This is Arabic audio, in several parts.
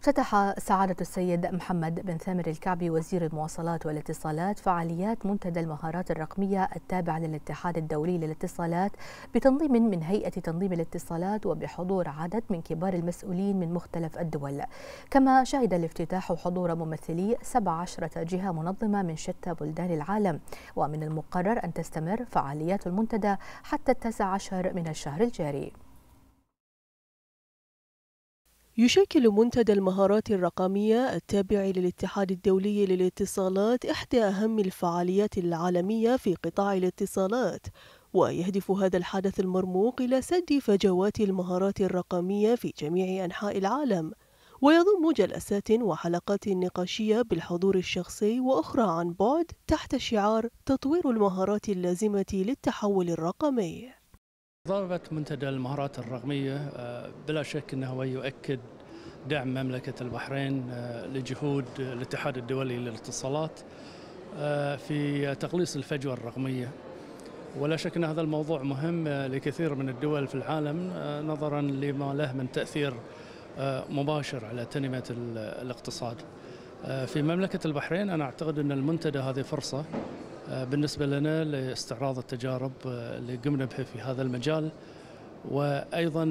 افتتح سعادة السيد محمد بن ثامر الكعبي وزير المواصلات والاتصالات فعاليات منتدى المهارات الرقمية التابع للاتحاد الدولي للاتصالات بتنظيم من هيئة تنظيم الاتصالات وبحضور عدد من كبار المسؤولين من مختلف الدول كما شهد الافتتاح حضور ممثلي 17 جهة منظمة من شتى بلدان العالم ومن المقرر أن تستمر فعاليات المنتدى حتى 19 من الشهر الجاري يشكل منتدى المهارات الرقمية التابع للاتحاد الدولي للاتصالات إحدى أهم الفعاليات العالمية في قطاع الاتصالات ويهدف هذا الحدث المرموق إلى سد فجوات المهارات الرقمية في جميع أنحاء العالم ويضم جلسات وحلقات نقاشية بالحضور الشخصي وأخرى عن بعد تحت شعار تطوير المهارات اللازمة للتحول الرقمي ضربة منتدى المهارات الرقمية آه، بلا شك أنه يؤكد دعم مملكة البحرين آه، لجهود الاتحاد الدولي للاتصالات آه، في تقليص الفجوة الرقمية ولا شك أن هذا الموضوع مهم لكثير من الدول في العالم نظرا لما له من تأثير مباشر على تنمية الاقتصاد في مملكة البحرين أنا أعتقد أن المنتدى هذه فرصة بالنسبة لنا لاستعراض التجارب اللي قمنا بها في هذا المجال وأيضا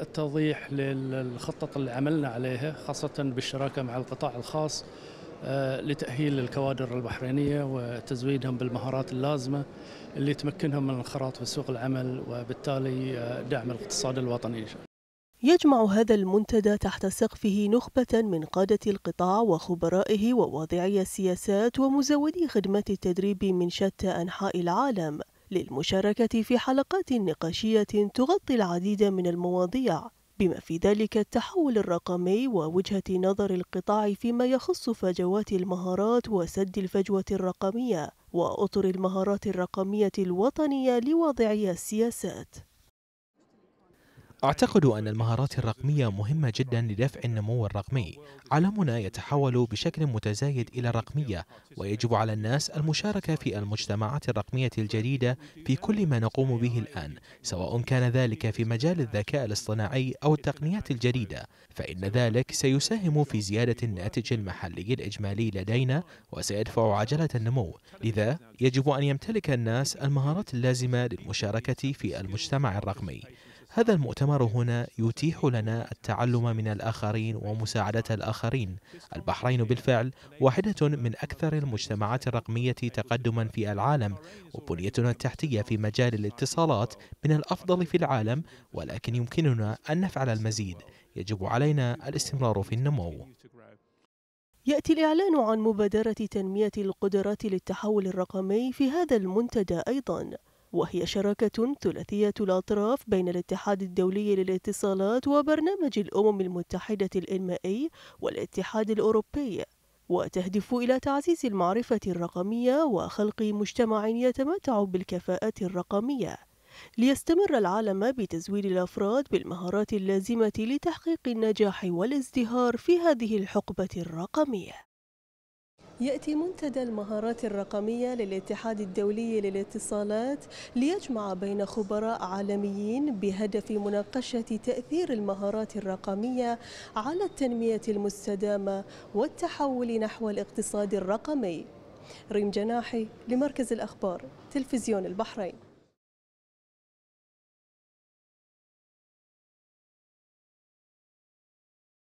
التوضيح للخطة اللي عملنا عليها خاصة بالشراكة مع القطاع الخاص لتأهيل الكوادر البحرينية وتزويدهم بالمهارات اللازمة اللي تمكنهم من الانخراط في سوق العمل وبالتالي دعم الاقتصاد الوطني يجمع هذا المنتدى تحت سقفه نخبة من قادة القطاع وخبرائه وواضعي السياسات ومزودي خدمات التدريب من شتى أنحاء العالم للمشاركة في حلقات نقاشية تغطي العديد من المواضيع بما في ذلك التحول الرقمي ووجهة نظر القطاع فيما يخص فجوات المهارات وسد الفجوة الرقمية وأطر المهارات الرقمية الوطنية لواضعي السياسات أعتقد أن المهارات الرقمية مهمة جدا لدفع النمو الرقمي. عالمنا يتحول بشكل متزايد إلى الرقمية، ويجب على الناس المشاركة في المجتمعات الرقمية الجديدة في كل ما نقوم به الآن، سواء كان ذلك في مجال الذكاء الاصطناعي أو التقنيات الجديدة، فإن ذلك سيساهم في زيادة الناتج المحلي الإجمالي لدينا وسيدفع عجلة النمو. لذا يجب أن يمتلك الناس المهارات اللازمة للمشاركة في المجتمع الرقمي. هذا المؤتمر هنا يتيح لنا التعلم من الآخرين ومساعدة الآخرين البحرين بالفعل واحدة من أكثر المجتمعات الرقمية تقدما في العالم وبنيتنا التحتية في مجال الاتصالات من الأفضل في العالم ولكن يمكننا أن نفعل المزيد يجب علينا الاستمرار في النمو يأتي الإعلان عن مبادرة تنمية القدرات للتحول الرقمي في هذا المنتدى أيضاً وهي شراكة ثلاثية الأطراف بين الاتحاد الدولي للاتصالات وبرنامج الأمم المتحدة الإنمائي والاتحاد الأوروبي وتهدف إلى تعزيز المعرفة الرقمية وخلق مجتمع يتمتع بالكفاءة الرقمية ليستمر العالم بتزويد الأفراد بالمهارات اللازمة لتحقيق النجاح والازدهار في هذه الحقبة الرقمية يأتي منتدى المهارات الرقمية للاتحاد الدولي للاتصالات ليجمع بين خبراء عالميين بهدف مناقشة تأثير المهارات الرقمية على التنمية المستدامة والتحول نحو الاقتصاد الرقمي ريم جناحي لمركز الأخبار تلفزيون البحرين